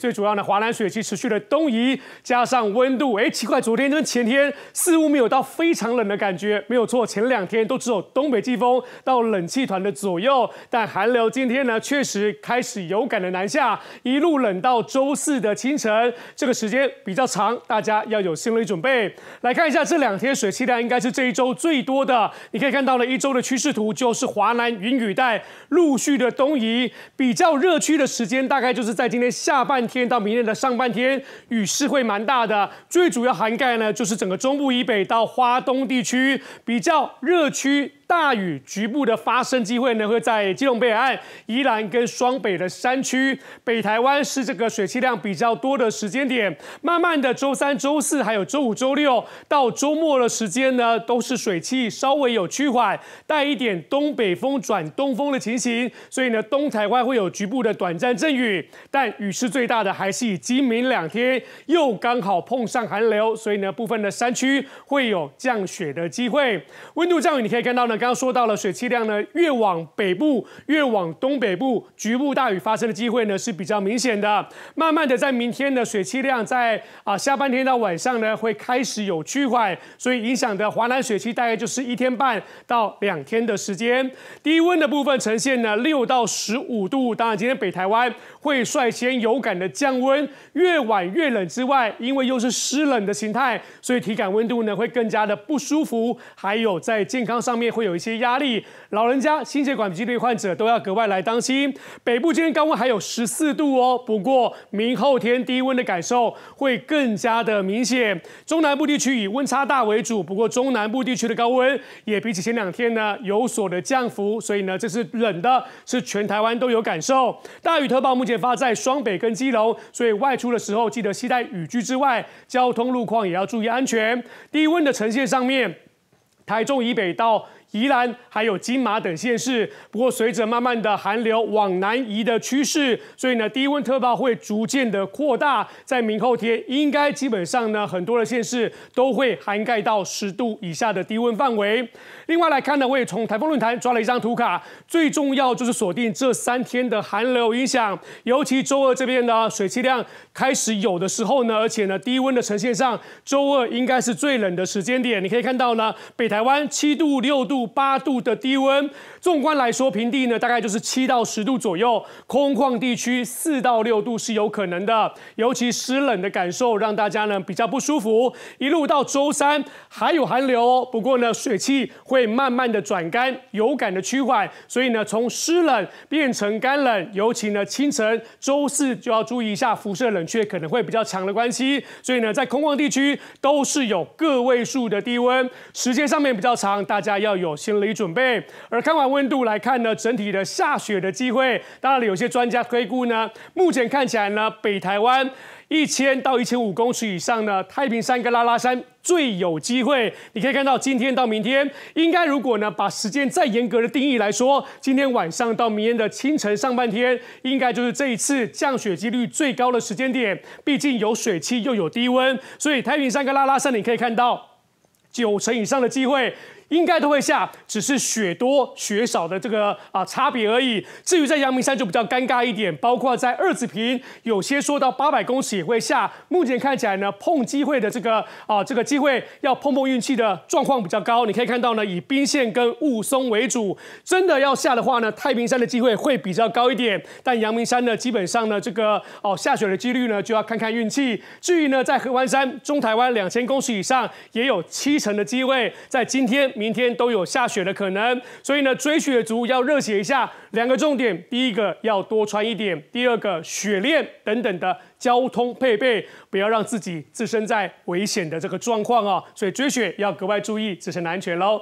最主要的华南水汽持续的东移，加上温度，哎，奇怪，昨天跟前天似乎没有到非常冷的感觉。没有错，前两天都只有东北季风到冷气团的左右，但寒流今天呢，确实开始有感的南下，一路冷到周四的清晨，这个时间比较长，大家要有心理准备。来看一下这两天水汽量应该是这一周最多的，你可以看到呢，一周的趋势图就是华南云雨带陆续的东移，比较热区的时间大概就是在今天下半。天到明天的上半天，雨势会蛮大的，最主要涵盖呢，就是整个中部以北到华东地区比较热区。大雨局部的发生机会呢，会在基隆北海岸、宜兰跟双北的山区。北台湾是这个水汽量比较多的时间点。慢慢的，周三、周四还有周五、周六到周末的时间呢，都是水汽稍微有趋缓，带一点东北风转东风的情形。所以呢，东台湾会有局部的短暂阵雨，但雨势最大的还是今明两天，又刚好碰上寒流，所以呢，部分的山区会有降雪的机会。温度降雨，你可以看到呢。刚刚说到了水汽量呢，越往北部、越往东北部，局部大雨发生的机会呢是比较明显的。慢慢的，在明天的水汽量在啊下半天到晚上呢会开始有趋缓，所以影响的华南水汽大概就是一天半到两天的时间。低温的部分呈现呢六到十五度，当然今天北台湾会率先有感的降温，越晚越冷之外，因为又是湿冷的形态，所以体感温度呢会更加的不舒服，还有在健康上面会。有一些压力，老人家、心血管疾病患者都要格外来当心。北部今天高温还有十四度哦，不过明后天低温的感受会更加的明显。中南部地区以温差大为主，不过中南部地区的高温也比起前两天呢有所的降幅，所以呢这是冷的，是全台湾都有感受。大雨特报目前发在双北跟基隆，所以外出的时候记得携带雨具之外，交通路况也要注意安全。低温的呈现上面，台中以北到。宜兰、还有金马等县市，不过随着慢慢的寒流往南移的趋势，所以呢低温特报会逐渐的扩大，在明后天应该基本上呢很多的县市都会涵盖到十度以下的低温范围。另外来看呢，我也从台风论坛抓了一张图卡，最重要就是锁定这三天的寒流影响，尤其周二这边呢水汽量开始有的时候呢，而且呢低温的呈现上，周二应该是最冷的时间点。你可以看到呢，北台湾七度六度。八度的低温，纵观来说，平地呢大概就是七到十度左右，空旷地区四到六度是有可能的。尤其湿冷的感受，让大家呢比较不舒服。一路到周三还有寒流，不过呢水汽会慢慢的转干，有感的趋缓，所以呢从湿冷变成干冷。尤其呢清晨周四就要注意一下辐射冷却可能会比较强的关系。所以呢在空旷地区都是有个位数的低温，时间上面比较长，大家要有。心理准备。而看完温度来看呢，整体的下雪的机会，当然有些专家推估呢，目前看起来呢，北台湾一千到一千五公尺以上呢，太平山跟拉拉山最有机会。你可以看到，今天到明天，应该如果呢，把时间再严格的定义来说，今天晚上到明天的清晨上半天，应该就是这一次降雪几率最高的时间点。毕竟有水汽又有低温，所以太平山跟拉拉山，你可以看到九成以上的机会。应该都会下，只是雪多雪少的这个啊差别而已。至于在阳明山就比较尴尬一点，包括在二子坪，有些说到八百公尺也会下。目前看起来呢，碰机会的这个啊这个机会要碰碰运气的状况比较高。你可以看到呢，以兵线跟雾松为主，真的要下的话呢，太平山的机会会比较高一点。但阳明山呢，基本上呢这个哦下雪的几率呢就要看看运气。至于呢，在合欢山、中台湾两千公尺以上也有七成的机会，在今天。明天都有下雪的可能，所以呢，追雪族要热血一下。两个重点，第一个要多穿一点，第二个雪链等等的交通配备，不要让自己置身在危险的这个状况哦。所以追雪要格外注意自身的安全喽。